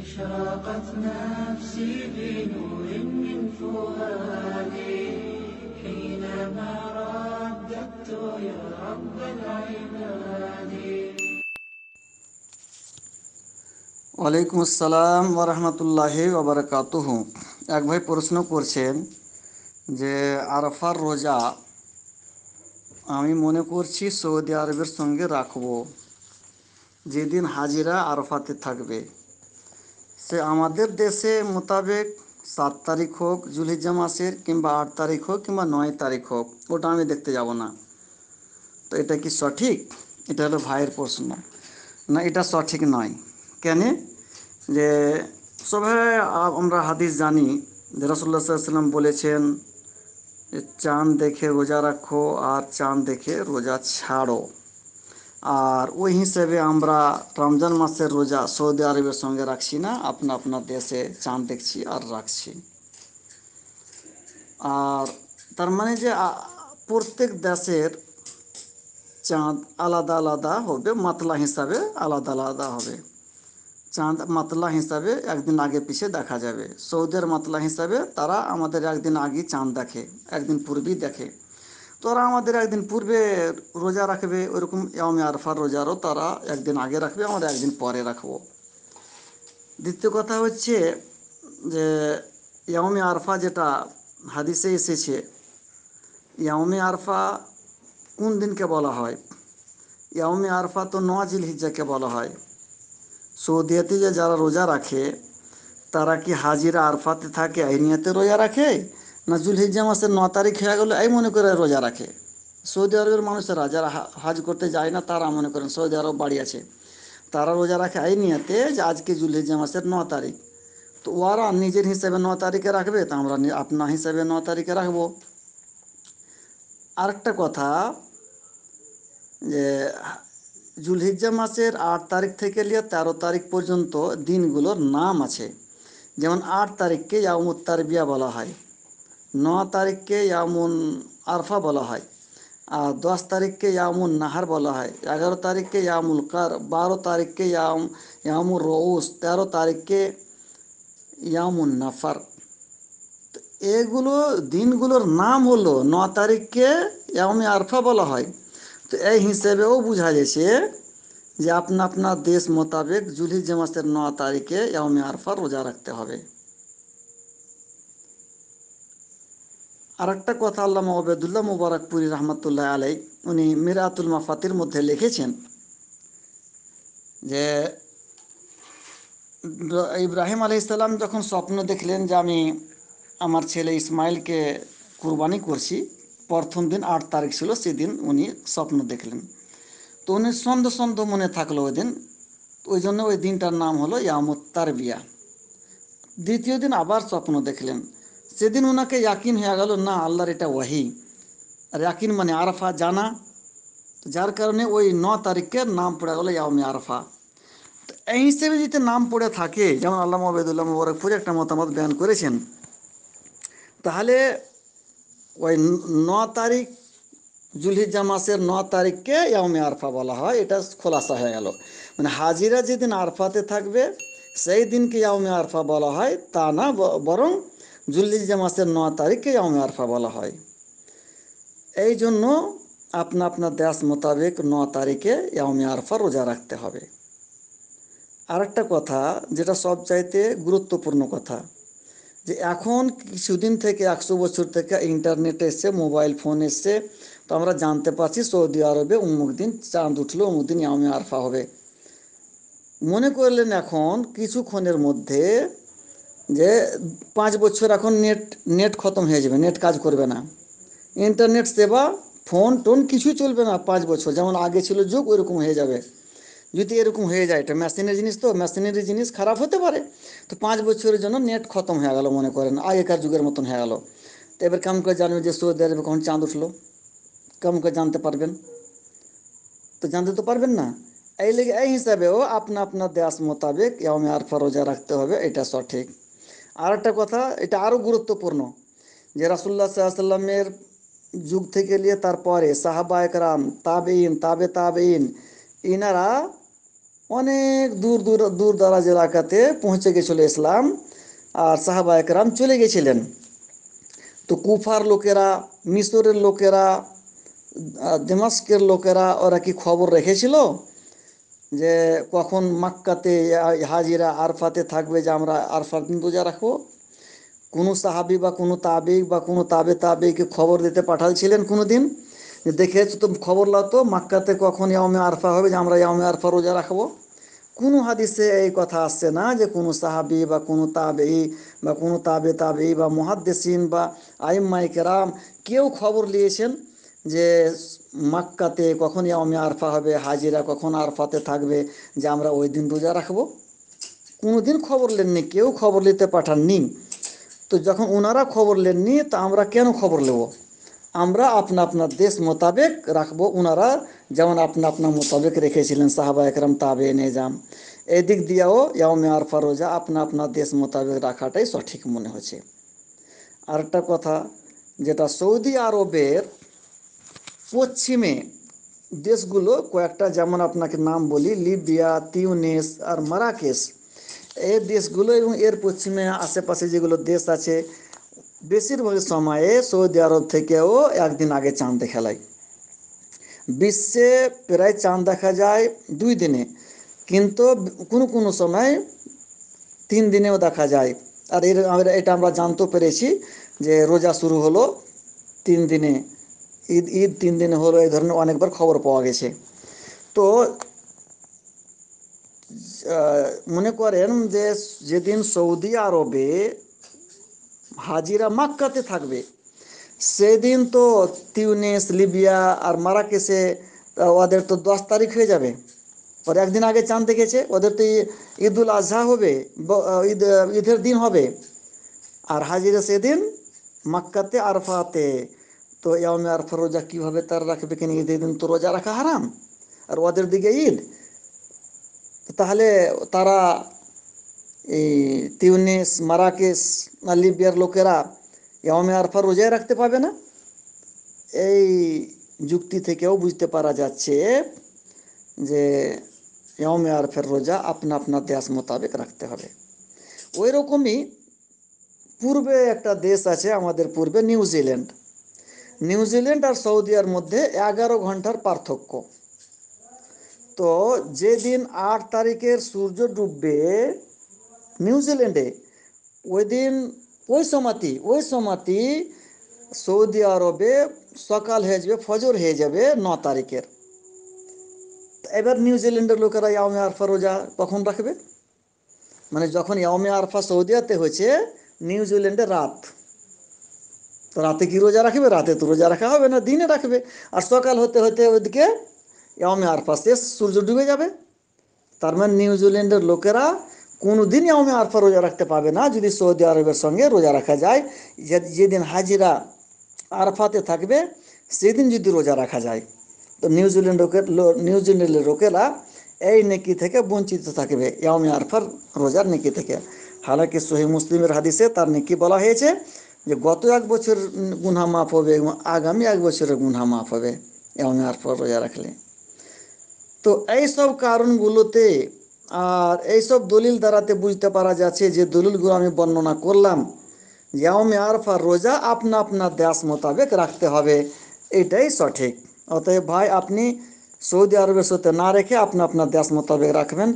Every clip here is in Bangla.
أشرقت نفسي بنور من فؤادي حينما رددت يا رب العباد ওয়ালাইকুম আসসালাম ওরহমতুল্লাহ ওবরকাতুহ এক ভাই প্রশ্ন করছেন যে আরফার রোজা আমি মনে করছি সৌদি আরবের সঙ্গে রাখব যেদিন হাজিরা আরফাতে থাকবে সে আমাদের দেশে মোতাবেক সাত তারিখ হোক জুলহিজা মাসের কিংবা আট তারিখ হোক কিংবা নয় তারিখ হোক ওটা আমি দেখতে যাব না তো এটা কি সঠিক এটা হলো ভাইয়ের প্রশ্ন না এটা সঠিক নয় কেন যে সবে আমরা হাদিস জানি যে রসুল্লা সাল্লাম বলেছেন চাঁদ দেখে রোজা রাখো আর চাঁদ দেখে রোজা ছাড়ো আর ওই হিসেবে আমরা রমজান মাসের রোজা সৌদি আরবের সঙ্গে রাখছি না আপনা আপনার দেশে চাঁদ দেখছি আর রাখছি আর তার মানে যে প্রত্যেক দেশের চাঁদ আলাদা আলাদা হবে মাতলা হিসাবে আলাদা আলাদা হবে চাঁদ মাতলা হিসাবে একদিন আগে পিছিয়ে দেখা যাবে সৌদের মাতলা হিসাবে তারা আমাদের একদিন আগে চাঁদ দেখে একদিন পূর্বেই দেখে তোরা আমাদের একদিন পূর্বে রোজা রাখবে ওরকম ইয়ামে আরফার রোজারও তারা একদিন আগে রাখবে আমরা একদিন পরে রাখবো দ্বিতীয় কথা হচ্ছে যে ইয়ামে আরফা যেটা হাদিসে এসেছে ইয়ামে আরফা কোন দিনকে বলা হয় ইয়ামে আরফা তো নওয়াজিল হিজাকে বলা হয় সৌদিয়াতে যে যারা রোজা রাখে তারা কি হাজিরা আরফাতে থাকে আইনিয়াতে রোজা রাখে না জুলহিজা মাসের ন তারিখ হয়ে গেলে এই মনে করে রোজা রাখে সৌদি আরবের মানুষেরা যারা হাজ করতে যায় না তারা মনে করেন সৌদি আরব বাড়ি আছে তারা রোজা রাখে এই নিয়েতে যে আজকে জুলহিজা মাসের ন তারিখ তো ওরা নিজের হিসাবে ন তারিখে রাখবে তা আমরা আপনার হিসাবে ন তারিখে রাখবো আরেকটা কথা যে জুলহিজ্জা মাসের আট তারিখ থেকে নিয়ে তেরো তারিখ পর্যন্ত দিনগুলোর নাম আছে যেমন আট তারিখকে ইয়ামুত্তার বিয়া বলা হয় ন তারিখকে ইয়ামুন আরফা বলা হয় আর দশ তারিখকে ইয়ামুন নাহার বলা হয় এগারো তারিখকে ইয়ামুল কার বারো তারিখকে ইয়াম ইয়ামুর রৌস তেরো তারিখকে ইয়ামুন নাফার এগুলো দিনগুলোর নাম হলো ন তারিখকে ইয়ামি আরফা বলা হয় তো এই হিসেবেও বোঝা গেছে যে আপনা আপনার দেশ মোতাবেক জুলহিজ জামাসের ন তারিখে ইয়ামে আরফা রোজা রাখতে হবে আর একটা কথা আল্লাহ ওবেদুল্লাহ মুবারকপুরি রহমতুল্লাহ আলাই উনি মিরাতুল মাফাতির মধ্যে লিখেছেন যে ইব্রাহিম আলি ইসলাম যখন স্বপ্ন দেখলেন যে আমি আমার ছেলে ইসমাইলকে কুরবানি করছি প্রথম দিন আট তারিখ ছিল সেদিন উনি স্বপ্ন দেখলেন তো উনি সন্ধ্যে সন্ধ্যে মনে থাকলো ওই দিন ওই জন্য ওই দিনটার নাম হলো ইয়ামত তার বিয়া দ্বিতীয় দিন আবার স্বপ্ন দেখলেন সেদিন ওনাকে ইয়াকিন হয়ে গেল না আল্লাহর এটা ওয়াহি আর ইয়াকিন মানে আরফা জানা যার কারণে ওই ন তারিখকে নাম পড়ে গেল ইয়াউমি আরফা তো এই হিসেবে যদি নাম পড়ে থাকে যেমন আল্লাহ মবেদুল্লাহ মুবরকপুরে একটা মতামত বয়ান করেছেন তাহলে ওই ন তারিখ জুলহিজা মাসের ন তারিখকে ইয়াউমি আরফা বলা হয় এটা খোলাসা হয়ে গেল মানে হাজিরা যেদিন আরফাতে থাকবে সেই দিনকে ইয়াউমি আরফা বলা হয় তা না বরং জুল্লিজা মাসের ন তারিখকে অমে আরফা বলা হয় এই জন্য আপনা আপনার দেশ মোতাবেক ন তারিখে ইয়ামে আরফা রোজা রাখতে হবে আরেকটা কথা যেটা সব চাইতে গুরুত্বপূর্ণ কথা যে এখন কিছুদিন থেকে একশো বছর থেকে ইন্টারনেট এসছে মোবাইল ফোন এসছে তো আমরা জানতে পারছি সৌদি আরবে অমুক দিন চাঁদ উঠলো অমুক দিন ইয়ামে আরফা হবে মনে করলেন এখন কিছুক্ষণের মধ্যে যে পাঁচ বছর এখন নেট নেট খতম হয়ে যাবে নেট কাজ করবে না ইন্টারনেট সেবা ফোন টোন কিছুই চলবে না পাঁচ বছর যেমন আগে ছিল যুগ ওইরকম হয়ে যাবে যদি এরকম হয়ে যায় এটা মেশিনের জিনিস তো মেশিনারি জিনিস খারাপ হতে পারে তো পাঁচ বছরের জন্য নেট খতম হয়ে গেল মনে করেন আগেকার যুগের মতন হয়ে গেল তো এবার কেমন করে জানবে যে সৌদি আরবে কখন চাঁদ উঠলো কেমন করে জানতে পারবেন তো জানতে তো পারবেন না এই লেগে এই হিসাবেও আপনা আপনার দেশ মোতাবেক এমন আর ফরজা রাখতে হবে এটা সঠিক আর একটা কথা এটা আরও গুরুত্বপূর্ণ যে রাসুল্লাহ সাল্লামের যুগ থেকে নিয়ে তারপরে সাহাবা একরাম তাবেইন তাবে তাবেইন এনারা অনেক দূর দূর দূর দারাজ এলাকাতে পৌঁছে গেছিল ইসলাম আর সাহাবা একরাম চলে গেছিলেন তো কুফার লোকেরা মিশরের লোকেরা দেমাস্কের লোকেরা ওরা কি খবর রেখেছিল যে কখন মাক্কাতে হাজিরা আরফাতে থাকবে যে আমরা আরফার দিন রোজা রাখবো কোনো সাহাবি বা কোনো তাবিক বা কোনো তাবে তাবিকে খবর দিতে পাঠালছিলেন কোনো দিন দেখে তো খবর লাতো মাক্কাতে কখন ইয়ামে আরফা হবে যে আমরা ইয়ামে আরফা রোজা রাখবো কোনো হাদিসে এই কথা আসছে না যে কোনো সাহাবি বা কোনো তাবেই বা কোনো তাবে তাবেই বা মহাদ্দেশিন বা আইম্মাই কেরাম কেউ খবর নিয়েছেন যে মাক্কাতে কখন ইয়ামে আরফা হবে হাজিরা কখন আরফাতে থাকবে যে আমরা ওই দিন রোজা রাখবো কোনো দিন খবর লেননি কেউ খবর নিতে পাঠাননি তো যখন ওনারা খবর নেননি তা আমরা কেন খবর নেব আমরা আপনা আপনার দেশ মোতাবেক রাখবো ওনারা যেমন আপনা আপনার মোতাবেক রেখেছিলেন সাহাবা একরাম তাবে নেজাম এদিক দিক দিয়েও ইয়ামে আরফা রোজা আপনা আপনার দেশ মোতাবেক রাখাটাই সঠিক মনে হচ্ছে আরেকটা কথা যেটা সৌদি আরবের পশ্চিমে দেশগুলো কয়েকটা যেমন আপনাকে নাম বলি লিবিয়া তিউনেস আর মারাকেশ এই দেশগুলো এবং এর পশ্চিমে আশেপাশে যেগুলো দেশ আছে বেশিরভাগ সময়ে সৌদি আরব থেকেও একদিন আগে চাঁদ দেখা যায় বিশ্বে প্রায় চাঁদ দেখা যায় দুই দিনে কিন্তু কোনো কোনো সময় তিন দিনেও দেখা যায় আর এর এটা আমরা জানতে পেরেছি যে রোজা শুরু হলো তিন দিনে ঈদ ঈদ তিন দিন হলো এই ধরনের অনেকবার খবর পাওয়া গেছে তো মনে করেন যে যেদিন সৌদি আরবে হাজিরা মাক্কাতে থাকবে সেদিন তো তিউনেস লিবিয়া আর মারাকেশে ওদের তো দশ তারিখ হয়ে যাবে ওর একদিন আগে চাঁদ দেখেছে ওদের তো ঈদুল আজহা হবে ঈদ ঈদের দিন হবে আর হাজিরা সেদিন মাক্কাতে আরফাতে তো ইয়ামে আরফার রোজা কীভাবে তারা রাখবে কেন ঈদের দিন তো রোজা রাখা হারাম আর ওদের দিকে ঈদ তাহলে তারা এই তিউনিস মারাকেশ লিবিয়ার লোকেরা ইয়ামে আরফার রোজাই রাখতে পাবে না এই যুক্তি থেকেও বুঝতে পারা যাচ্ছে যে ইয়ামে আরফের রোজা আপনা আপনার দেশ মোতাবেক রাখতে হবে ওই রকমই পূর্বে একটা দেশ আছে আমাদের পূর্বে নিউজিল্যান্ড নিউজিল্যান্ড আর সৌদিয়ার মধ্যে এগারো ঘন্টার পার্থক্য তো যেদিন আট তারিখের সূর্য ডুববে নিউজিল্যান্ডে ওই দিন ওই সমাতি ওই সমাতি সৌদি আরবে সকাল হয়ে যাবে ফজর হয়ে যাবে ন তারিখের এবার নিউজিল্যান্ডের লোকেরা ইয়ামে আরফা রোজা কখন রাখবে মানে যখন ইয়ামে আরফা সৌদিয়াতে হয়েছে নিউজিল্যান্ডে রাত তো রাতে কি রোজা রাখবে রাতে তো রোজা রাখা হবে না দিনে রাখবে আর সকাল হতে হতে ওদিকে ইয়ামে আরফা শেষ সূর্য ডুবে যাবে তার মানে নিউজিল্যান্ডের লোকেরা কোনো দিন ইয়ামে আরফা রোজা রাখতে পাবে না যদি সৌদি আরবের সঙ্গে রোজা রাখা যায় যেদিন হাজিরা আরফাতে থাকবে সেদিন যদি রোজা রাখা যায় তো নিউজিল্যান্ড নিউজিল্যান্ডের লোকেরা এই নেকি থেকে বঞ্চিত থাকবে ইয়ামে আরফার রোজার নেকি থেকে হালাকি সহি মুসলিমের হাদিসে তার নেকি বলা হয়েছে যে গত এক বছর গুনহা মাফ হবে এবং আগামী এক বছরের গুনহা মাফ হবে এবং পর রোজা রাখলে তো এইসব কারণগুলোতে আর এইসব দলিল দ্বারাতে বুঝতে পারা যাচ্ছে যে দলিলগুলো আমি বর্ণনা করলাম যে আর আরফা রোজা আপনা আপনার দেশ মোতাবেক রাখতে হবে এটাই সঠিক অতএব ভাই আপনি সৌদি আরবের সাথে না রেখে আপনা আপনার দেশ মোতাবেক রাখবেন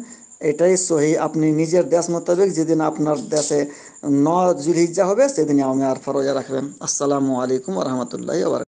এটাই সহি আপনি নিজের দেশ মোতাবেক যেদিন আপনার দেশে ন জুলহিজা হবে সেদিন আমি আর ফরজা রাখবেন আসসালামু আলাইকুম রহমতুল্লাহ আবার